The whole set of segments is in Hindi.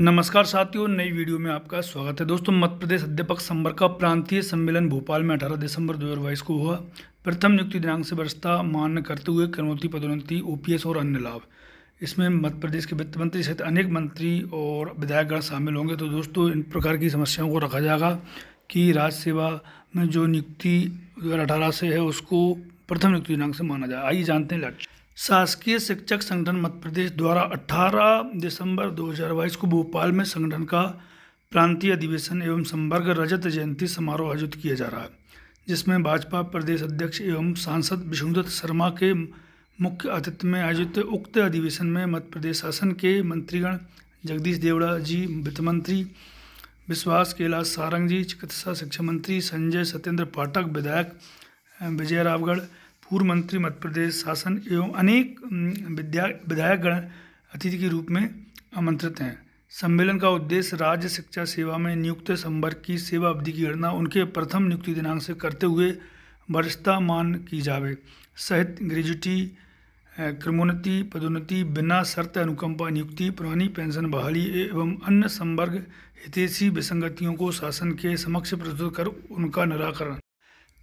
नमस्कार साथियों नई वीडियो में आपका स्वागत है दोस्तों मध्य प्रदेश अध्यापक संवर्ग का प्रांतीय सम्मेलन भोपाल में 18 दिसंबर 2022 को हुआ प्रथम नियुक्ति दिनांक से वर्षता मान्य करते हुए कनौती पदोन्नति ओपीएस और अन्य लाभ इसमें मध्य प्रदेश के वित्त मंत्री सहित अनेक मंत्री और विधायकगण शामिल होंगे तो दोस्तों इन प्रकार की समस्याओं को रखा जाएगा कि राज्य सेवा में जो नियुक्ति दो से है उसको प्रथम नियुक्ति दिनांक से माना जाए आइए जानते हैं लक्ष्य शासकीय शिक्षक संगठन मध्य प्रदेश द्वारा 18 दिसंबर 2022 को भोपाल में संगठन का प्रांतीय अधिवेशन एवं संवर्ग रजत जयंती समारोह आयोजित किया जा रहा है जिसमें भाजपा प्रदेश अध्यक्ष एवं सांसद विष्णुदत्त शर्मा के मुख्य अतिथि में आयोजित उक्त अधिवेशन में मध्य प्रदेश शासन के मंत्रीगण जगदीश देवड़ा जी वित्त मंत्री विश्वास कैलाश सारंग जी चिकित्सा शिक्षा मंत्री संजय सत्येंद्र पाठक विधायक विजय रावगढ़ पूर्व मंत्री मध्य प्रदेश शासन एवं अनेक विद्या विधायक गण अतिथि के रूप में आमंत्रित हैं सम्मेलन का उद्देश्य राज्य शिक्षा सेवा में नियुक्त संवर्ग की सेवा अवधि की गणना उनके प्रथम नियुक्ति दिनांक से करते हुए वरिष्ठता मान की जावे सहित ग्रेजुटी क्रमोन्नति पदोन्नति बिना शर्त अनुकंपा नियुक्ति पुरानी पेंशन बहाली एवं अन्य संवर्ग हितेशी विसंगतियों को शासन के समक्ष प्रस्तुत कर उनका निराकरण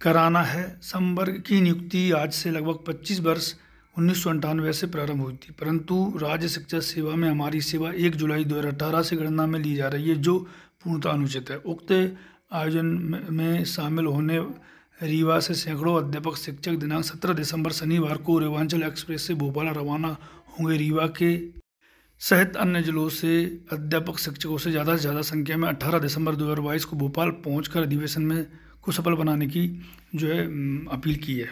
कराना है संवर्ग की नियुक्ति आज से लगभग 25 वर्ष उन्नीस सौ अंठानवे से प्रारंभ हुई थी परंतु राज्य शिक्षा सेवा में हमारी सेवा एक जुलाई दो हज़ार अठारह से गणना में ली जा रही है जो पूर्णतः अनुचित है उक्त आयोजन में शामिल होने रीवा से सैकड़ों अध्यापक शिक्षक दिनांक सत्रह दिसंबर शनिवार को रेवांचल एक्सप्रेस से भोपाल रवाना होंगे रीवा के सहित अन्य जिलों से अध्यापक शिक्षकों से ज़्यादा से ज़्यादा संख्या में 18 दिसंबर 2022 को भोपाल पहुंचकर अधिवेशन में को सफल बनाने की जो है अपील की है